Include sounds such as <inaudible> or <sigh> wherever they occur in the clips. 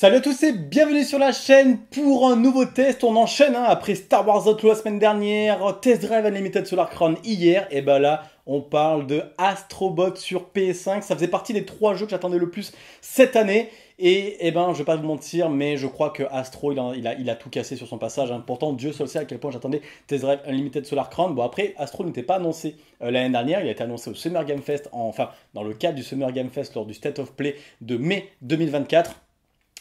Salut à tous et bienvenue sur la chaîne pour un nouveau test. On enchaîne hein, après Star Wars Outlaw la semaine dernière, Test Drive Unlimited Solar Crown hier, et ben là on parle de Astrobot sur PS5. Ça faisait partie des trois jeux que j'attendais le plus cette année. Et eh ben, je vais pas vous mentir, mais je crois que Astro, il a, tout cassé sur son passage. Hein. Pourtant, Dieu seul sait à quel point j'attendais Test Drive Unlimited Solar Crown. Bon, après, Astro n'était pas annoncé euh, l'année dernière. Il a été annoncé au Summer Game Fest, enfin, dans le cadre du Summer Game Fest lors du State of Play de mai 2024.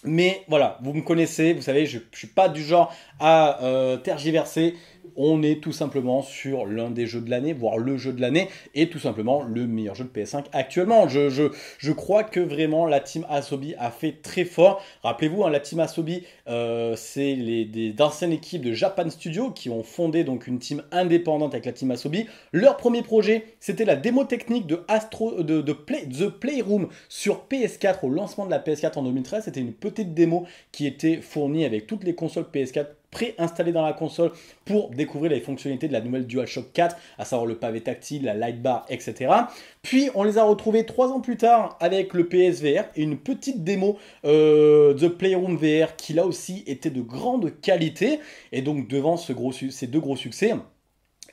Mais voilà, vous me connaissez, vous savez, je ne suis pas du genre à euh, tergiverser on est tout simplement sur l'un des jeux de l'année, voire le jeu de l'année, et tout simplement le meilleur jeu de PS5 actuellement. Je, crois que vraiment la team Asobi a fait très fort. Rappelez-vous, hein, la team Asobi, euh, c'est d'anciennes équipes de Japan Studio qui ont fondé donc une team indépendante avec la team Asobi. Leur premier projet, c'était la démo technique de, Astro, The Playroom sur PS4 au lancement de la PS4 en 2013. C'était une petite démo qui était fournie avec toutes les consoles PS4 préinstallé dans la console pour découvrir les fonctionnalités de la nouvelle DualShock 4, à savoir le pavé tactile, la light bar, etc. Puis on les a retrouvés trois ans plus tard avec le PSVR et une petite démo euh, The Playroom VR qui là aussi était de grande qualité. Et donc devant ces deux gros succès,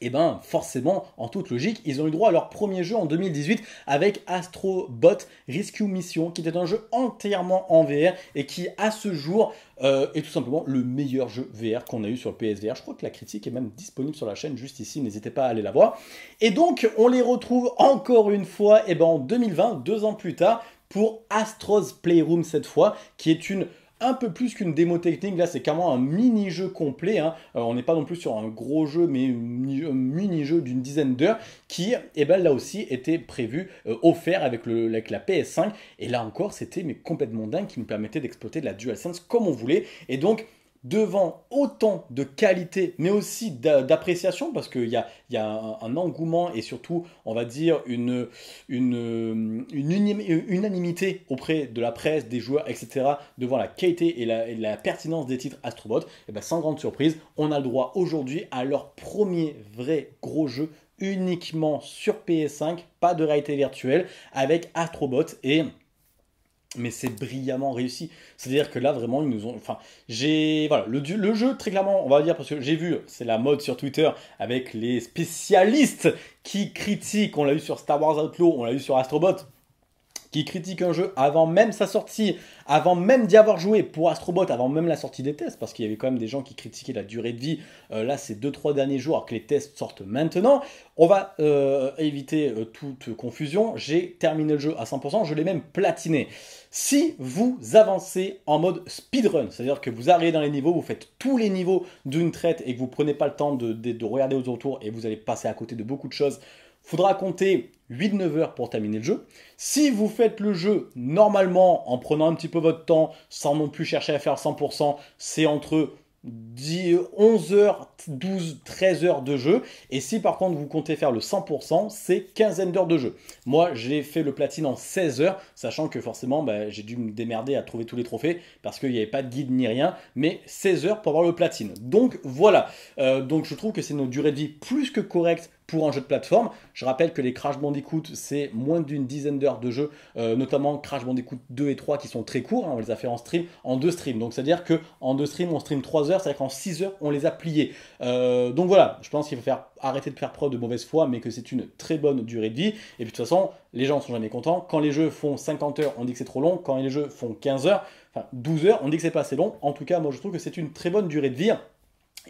et eh ben forcément, en toute logique, ils ont eu droit à leur premier jeu en 2018 avec Astro Bot Rescue Mission, qui était un jeu entièrement en VR et qui, à ce jour, euh, est tout simplement le meilleur jeu VR qu'on a eu sur le PSVR. Je crois que la critique est même disponible sur la chaîne juste ici, n'hésitez pas à aller la voir. Et donc, on les retrouve encore une fois et eh ben, en 2020, deux ans plus tard, pour Astro's Playroom cette fois, qui est une un peu plus qu'une démo technique. Là, c'est carrément un mini-jeu complet. Hein. Euh, on n'est pas non plus sur un gros jeu, mais un mini-jeu d'une dizaine d'heures qui, eh ben, là aussi, était prévu, euh, offert avec, le, la PS5. Et là encore, c'était mais complètement dingue qui nous permettait d'exploiter de la DualSense comme on voulait. Et donc, devant autant de qualité, mais aussi d'appréciation, parce qu'il y a, un, engouement et surtout, on va dire, une, unanimité auprès de la presse, des joueurs, etc., devant la qualité et la, pertinence des titres Astrobot, et ben, sans grande surprise, on a le droit aujourd'hui à leur premier vrai gros jeu uniquement sur PS5, pas de réalité virtuelle, avec Astrobot et mais c'est brillamment réussi. C'est-à-dire que là, vraiment, ils nous ont. Enfin, j'ai. Voilà, le, le, jeu, très clairement, on va dire, parce que j'ai vu, c'est la mode sur Twitter, avec les spécialistes qui critiquent. On l'a eu sur Star Wars Outlaw, on l'a eu sur Astrobot qui critique un jeu avant même sa sortie, avant même d'y avoir joué pour Astrobot, avant même la sortie des tests, parce qu'il y avait quand même des gens qui critiquaient la durée de vie, euh, là ces 2-3 derniers jours, alors que les tests sortent maintenant, on va euh, éviter euh, toute confusion, j'ai terminé le jeu à 100%, je l'ai même platiné. Si vous avancez en mode speedrun, c'est-à-dire que vous arrivez dans les niveaux, vous faites tous les niveaux d'une traite et que vous prenez pas le temps de, regarder aux autour et vous allez passer à côté de beaucoup de choses faudra compter 8-9 heures pour terminer le jeu. Si vous faites le jeu normalement en prenant un petit peu votre temps, sans non plus chercher à faire 100%, c'est entre 11 heures, 12, 13 heures de jeu. Et si par contre vous comptez faire le 100%, c'est quinzaine d'heures de jeu. Moi, j'ai fait le platine en 16 heures, sachant que forcément, bah, j'ai dû me démerder à trouver tous les trophées parce qu'il n'y avait pas de guide ni rien, mais 16 heures pour avoir le platine. Donc voilà. Euh, donc je trouve que c'est une durée de vie plus que correcte pour un jeu de plateforme. Je rappelle que les Crash Bandicoot, c'est moins d'une dizaine d'heures de jeu, euh, notamment Crash Bandicoot 2 et 3 qui sont très courts, hein, on les a fait en stream, en deux streams. Donc c'est-à-dire que en deux streams, on stream 3 heures, c'est-à-dire qu'en 6 heures, on les a pliés. Euh, donc voilà, je pense qu'il faut faire arrêter de faire preuve de mauvaise foi, mais que c'est une très bonne durée de vie. Et puis de toute façon, les gens ne sont jamais contents. Quand les jeux font 50 heures, on dit que c'est trop long. Quand les jeux font 15 heures, enfin 12 heures, on dit que c'est pas assez long. En tout cas, moi je trouve que c'est une très bonne durée de vie.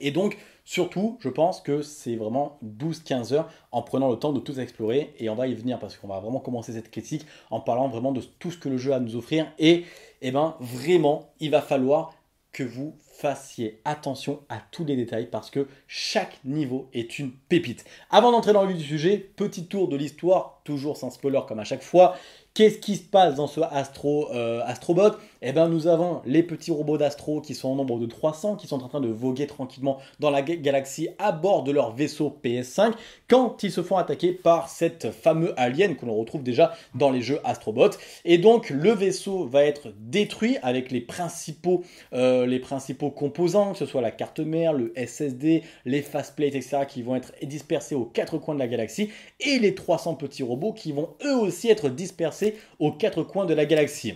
Et donc, Surtout, je pense que c'est vraiment 12-15 heures en prenant le temps de tout explorer et on va y venir parce qu'on va vraiment commencer cette critique en parlant vraiment de tout ce que le jeu a à nous offrir et eh ben, vraiment, il va falloir que vous fassiez attention à tous les détails parce que chaque niveau est une pépite. Avant d'entrer dans le vif du sujet, petit tour de l'histoire, toujours sans spoiler comme à chaque fois. Qu'est-ce qui se passe dans ce Astro, euh, Astrobot eh ben, nous avons les petits robots d'Astro qui sont au nombre de 300, qui sont en train de voguer tranquillement dans la galaxie à bord de leur vaisseau PS5, quand ils se font attaquer par cette fameuse alien que l'on retrouve déjà dans les jeux Astrobot. Et donc, le vaisseau va être détruit avec les principaux, euh, les principaux composants, que ce soit la carte mère, le SSD, les plates, etc., qui vont être dispersés aux quatre coins de la galaxie, et les 300 petits robots qui vont eux aussi être dispersés aux quatre coins de la galaxie.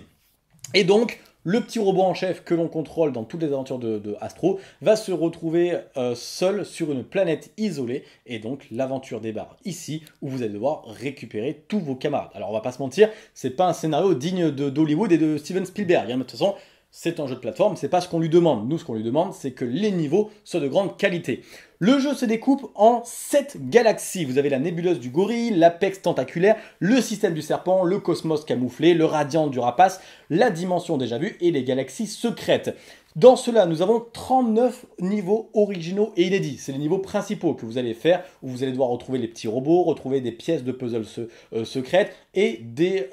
Et donc, le petit robot en chef que l'on contrôle dans toutes les aventures de, Astro va se retrouver euh, seul sur une planète isolée et donc l'aventure débarque ici où vous allez devoir récupérer tous vos camarades. Alors on va pas se mentir, c'est pas un scénario digne d'Hollywood et de Steven Spielberg. Hein. de toute façon, c'est un jeu de plateforme, c'est pas ce qu'on lui demande. Nous, ce qu'on lui demande, c'est que les niveaux soient de grande qualité. Le jeu se découpe en 7 galaxies. Vous avez la nébuleuse du gorille, l'apex tentaculaire, le système du serpent, le cosmos camouflé, le radiant du rapace, la dimension déjà vue et les galaxies secrètes. Dans cela, nous avons 39 niveaux originaux et inédits. C'est les niveaux principaux que vous allez faire, où vous allez devoir retrouver les petits robots, retrouver des pièces de puzzle euh, secrètes et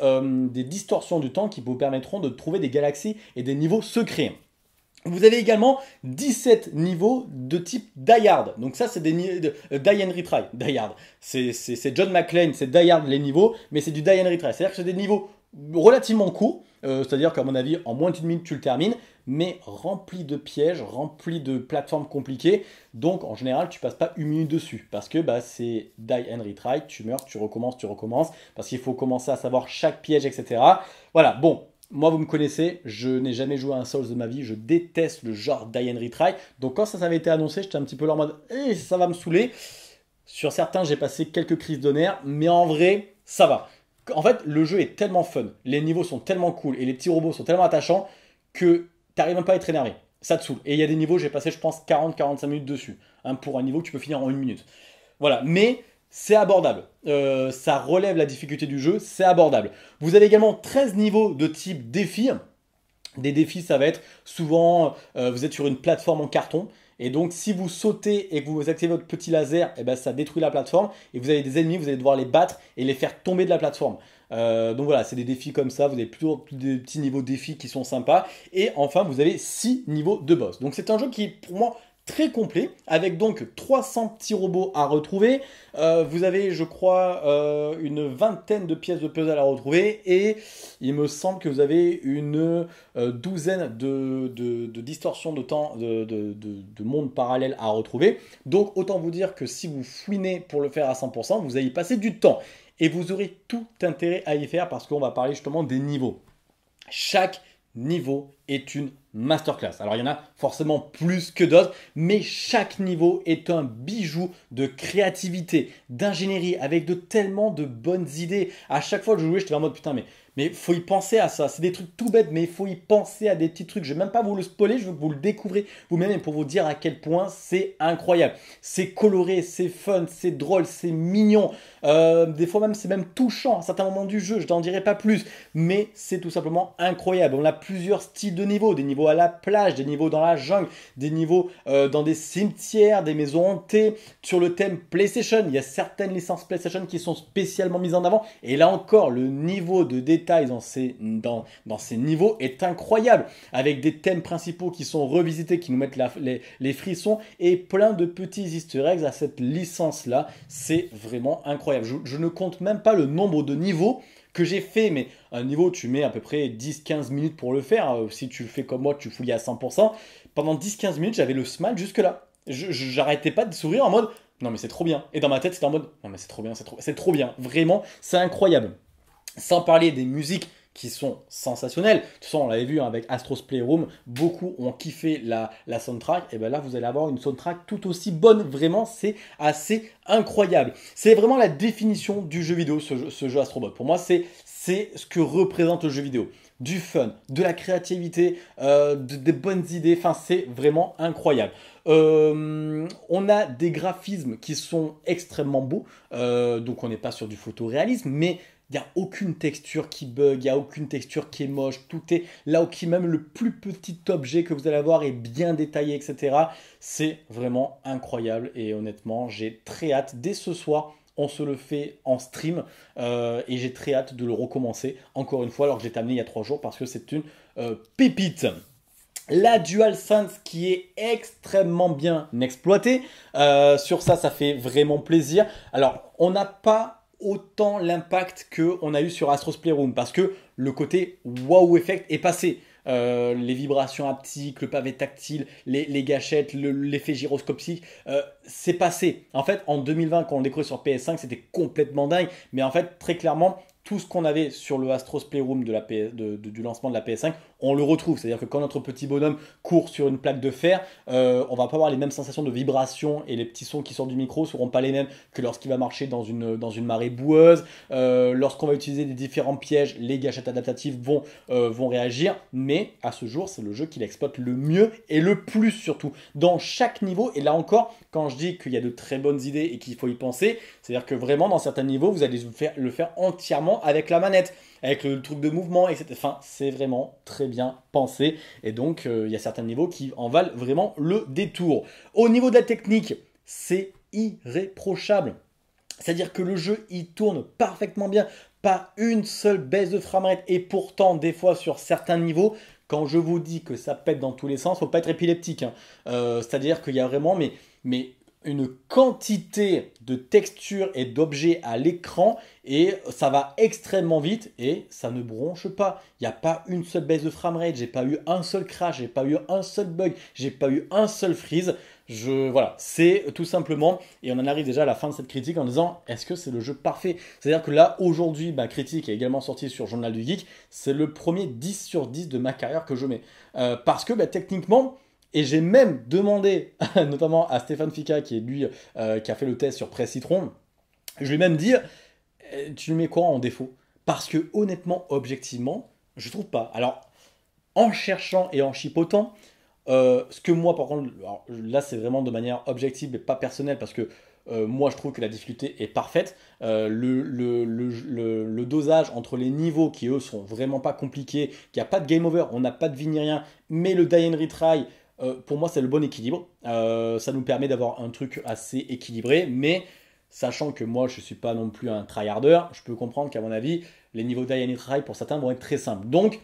euh, des, distorsions du temps qui vous permettront de trouver des galaxies et des niveaux secrets. Vous avez également 17 niveaux de type Dayard. Donc ça, c'est des niveaux... Euh, Retry. <laughs> Dayard. C'est John McClane, c'est Dayard les niveaux, mais c'est du Die and Retry. C'est-à-dire que c'est des niveaux relativement court, euh, c'est-à-dire qu'à mon avis, en moins d'une minute, tu le termines, mais rempli de pièges, rempli de plateformes compliquées. Donc, en général, tu passes pas une minute dessus parce que bah, c'est die and retry, tu meurs, tu recommences, tu recommences, parce qu'il faut commencer à savoir chaque piège, etc. Voilà, bon. Moi, vous me connaissez, je n'ai jamais joué à un Souls de ma vie, je déteste le genre die and retry. Donc, quand ça, avait été annoncé, j'étais un petit peu là en mode, eh, ça va me saouler. Sur certains, j'ai passé quelques crises de nerfs, mais en vrai, ça va. En fait, le jeu est tellement fun, les niveaux sont tellement cool et les petits robots sont tellement attachants que n'arrives même pas à être énervé. Ça te saoule. Et il y a des niveaux, j'ai passé, je pense, 40-45 minutes dessus. pour un niveau que tu peux finir en une minute. Voilà. Mais c'est abordable. Euh, ça relève la difficulté du jeu, c'est abordable. Vous avez également 13 niveaux de type défi. Des défis, ça va être souvent, euh, vous êtes sur une plateforme en carton. Et donc, si vous sautez et que vous activez votre petit laser, eh ben, ça détruit la plateforme. Et vous avez des ennemis, vous allez devoir les battre et les faire tomber de la plateforme. Euh, donc voilà, c'est des défis comme ça. Vous avez plutôt des petits niveaux défis qui sont sympas. Et enfin, vous avez 6 niveaux de boss. Donc c'est un jeu qui, pour moi, très complet, avec donc 300 petits robots à retrouver. Euh, vous avez, je crois, euh, une vingtaine de pièces de puzzle à retrouver, et il me semble que vous avez une euh, douzaine de, de, distorsions de temps, de, de, de mondes parallèles à retrouver. Donc autant vous dire que si vous fouinez pour le faire à 100%, vous allez passer du temps. Et vous aurez tout intérêt à y faire parce qu'on va parler justement des niveaux. Chaque niveau est une masterclass. Alors il y en a forcément plus que d'autres, mais chaque niveau est un bijou de créativité, d'ingénierie, avec de tellement de bonnes idées. À chaque fois que je jouais, j'étais en mode putain mais mais faut y penser à ça. C'est des trucs tout bêtes, mais il faut y penser à des petits trucs. Je ne vais même pas vous le spoiler, je veux que vous le découvrez vous-même pour vous dire à quel point c'est incroyable. C'est coloré, c'est fun, c'est drôle, c'est mignon. Euh, des fois même, c'est même touchant à certains moments du jeu. Je n'en dirai pas plus, mais c'est tout simplement incroyable. On a plusieurs styles de niveaux, des niveaux à la plage, des niveaux dans la jungle, des niveaux euh, dans des cimetières, des maisons hantées. Sur le thème PlayStation, il y a certaines licences PlayStation qui sont spécialement mises en avant. Et là encore, le niveau de détail dans ces, dans, dans ces niveaux est incroyable, avec des thèmes principaux qui sont revisités, qui nous mettent les, frissons, et plein de petits easter eggs à cette licence-là. C'est vraiment incroyable. Je, ne compte même pas le nombre de niveaux que j'ai fait, mais un niveau, tu mets à peu près 10-15 minutes pour le faire. Euh, si tu le fais comme moi, tu fouilles à 100%. Pendant 10-15 minutes, j'avais le smile jusque-là. J'arrêtais pas de sourire en mode non, mais c'est trop bien. Et dans ma tête, c'était en mode non, mais c'est trop bien, c'est trop, trop bien. Vraiment, c'est incroyable. Sans parler des musiques qui sont sensationnelles. De toute façon, on l'avait vu hein, avec Astro's Playroom, beaucoup ont kiffé la, la soundtrack. Et bien là, vous allez avoir une soundtrack tout aussi bonne. Vraiment, c'est assez incroyable. C'est vraiment la définition du jeu vidéo, ce, jeu, Astrobot. Pour moi, c'est ce que représente le jeu vidéo. Du fun, de la créativité, euh, des bonnes idées. Enfin, c'est vraiment incroyable. Euh, on a des graphismes qui sont extrêmement beaux. Euh, donc, on n'est pas sur du photoréalisme, mais il n'y a aucune texture qui bug, il n'y a aucune texture qui est moche, tout est là où même le plus petit objet que vous allez avoir est bien détaillé, etc. C'est vraiment incroyable et honnêtement, j'ai très hâte dès ce soir on se le fait en stream euh, et j'ai très hâte de le recommencer encore une fois alors que j'ai amené il y a trois jours parce que c'est une euh, pépite. La DualSense qui est extrêmement bien exploitée, euh, sur ça ça fait vraiment plaisir. Alors on n'a pas autant l'impact qu'on a eu sur Astros Playroom parce que le côté wow effect est passé. Euh, les vibrations haptiques, le pavé tactile, les, gâchettes, l'effet gyroscopique, euh, c'est passé. En fait, en 2020, quand on découvrait sur PS5, c'était complètement dingue. Mais en fait, très clairement, tout ce qu'on avait sur le Astros Playroom du lancement de la PS5, on le retrouve. C'est-à-dire que quand notre petit bonhomme court sur une plaque de fer, euh, on va pas avoir les mêmes sensations de vibration et les petits sons qui sortent du micro seront pas les mêmes que lorsqu'il va marcher dans une, dans une marée boueuse. Euh, lorsqu'on va utiliser des différents pièges, les gâchettes adaptatives vont, euh, vont réagir. Mais à ce jour, c'est le jeu qui l'exploite le mieux et le plus surtout dans chaque niveau. Et là encore, quand je dis qu'il y a de très bonnes idées et qu'il faut y penser, c'est-à-dire que vraiment dans certains niveaux, vous allez le faire, le faire entièrement avec la manette, avec le truc de mouvement, etc. Enfin, c'est vraiment très bien pensé. Et donc, euh, il y a certains niveaux qui en valent vraiment le détour. Au niveau de la technique, c'est irréprochable. C'est-à-dire que le jeu, il tourne parfaitement bien. Pas une seule baisse de framerate. Et pourtant, des fois, sur certains niveaux, quand je vous dis que ça pète dans tous les sens, faut pas être épileptique. Hein. Euh, c'est-à-dire qu'il y a vraiment mais, mais une quantité de textures et d'objets à l'écran et ça va extrêmement vite et ça ne bronche pas. Il n'y a pas une seule baisse de framerate, j'ai pas eu un seul crash, j'ai pas eu un seul bug, j'ai pas eu un seul freeze. Je voilà, c'est tout simplement et on en arrive déjà à la fin de cette critique en disant est-ce que c'est le jeu parfait C'est-à-dire que là aujourd'hui, ma critique est également sortie sur Journal du Geek, c'est le premier 10 sur 10 de ma carrière que je mets euh, parce que bah, techniquement et j'ai même demandé, <laughs> notamment à Stéphane Fica, qui est lui, euh, qui a fait le test sur Presse Citron, je lui ai même dit, eh, tu mets quoi en défaut Parce que honnêtement, objectivement, je trouve pas. Alors, en cherchant et en chipotant, euh, ce que moi, par contre, là, c'est vraiment de manière objective et pas personnelle, parce que euh, moi, je trouve que la difficulté est parfaite. le, le, dosage entre les niveaux qui, eux, sont vraiment pas compliqués, qu'il n'y a pas de game over, on n'a pas de vie rien, mais le die and retry, euh, pour moi, c'est le bon équilibre. Euh, ça nous permet d'avoir un truc assez équilibré, mais sachant que moi, je ne suis pas non plus un tryharder, je peux comprendre qu'à mon avis, les niveaux et Try pour certains vont être très simples. Donc,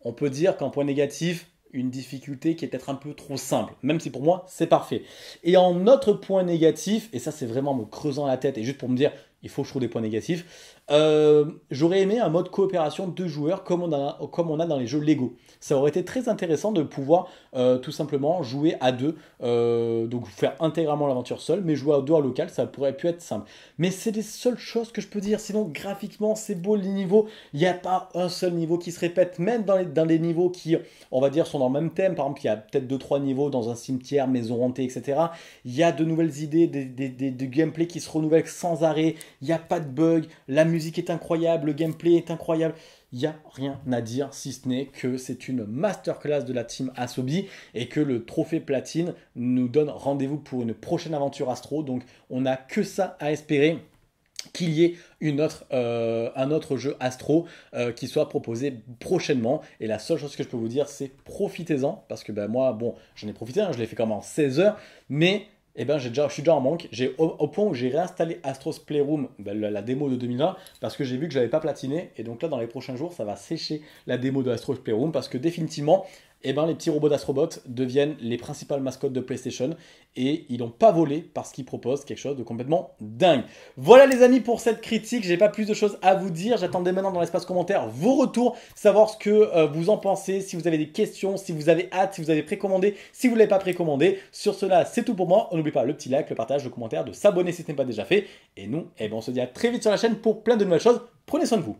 on peut dire qu'en point négatif, une difficulté qui est peut-être un peu trop simple, même si pour moi, c'est parfait. Et en autre point négatif, et ça, c'est vraiment me creusant la tête, et juste pour me dire, il faut que je trouve des points négatifs. Euh, j'aurais aimé un mode coopération de joueurs comme on, a, comme on a dans les jeux Lego. Ça aurait été très intéressant de pouvoir euh, tout simplement jouer à deux, euh, donc faire intégralement l'aventure seul, mais jouer à deux en local, ça pourrait pu être simple. Mais c'est les seules choses que je peux dire, sinon graphiquement c'est beau les niveaux, il n'y a pas un seul niveau qui se répète, même dans les, dans niveaux qui, on va dire, sont dans le même thème, par exemple il y a peut-être 2-3 niveaux dans un cimetière, maison hantée, etc. Il y a de nouvelles idées, des, des, gameplay qui se renouvellent sans arrêt, il n'y a pas de bug, la musique est incroyable, le gameplay est incroyable. Il n'y a rien à dire si ce n'est que c'est une masterclass de la team Asobi et que le trophée platine nous donne rendez-vous pour une prochaine aventure Astro. Donc on n'a que ça à espérer qu'il y ait une autre, euh, un autre jeu Astro euh, qui soit proposé prochainement. Et la seule chose que je peux vous dire, c'est profitez-en, parce que ben, moi, bon, j'en ai profité, hein, je l'ai fait comme en 16 heures, mais eh bien j'ai déjà, je suis déjà en manque. J'ai au, point où j'ai réinstallé Astros Playroom, ben, la, la, démo de 2001, parce que j'ai vu que je n'avais pas platiné. Et donc là, dans les prochains jours, ça va sécher la démo de Astros Playroom, parce que définitivement, eh ben, les petits robots d'Astrobot deviennent les principales mascottes de PlayStation et ils n'ont pas volé parce qu'ils proposent quelque chose de complètement dingue. Voilà les amis pour cette critique, j'ai pas plus de choses à vous dire, j'attendais maintenant dans l'espace commentaire vos retours, savoir ce que euh, vous en pensez, si vous avez des questions, si vous avez hâte, si vous avez précommandé, si vous ne l'avez pas précommandé. Sur cela, c'est tout pour moi, n'oubliez pas le petit like, le partage, le commentaire, de s'abonner si ce n'est pas déjà fait et nous, eh ben, on se dit à très vite sur la chaîne pour plein de nouvelles choses, prenez soin de vous.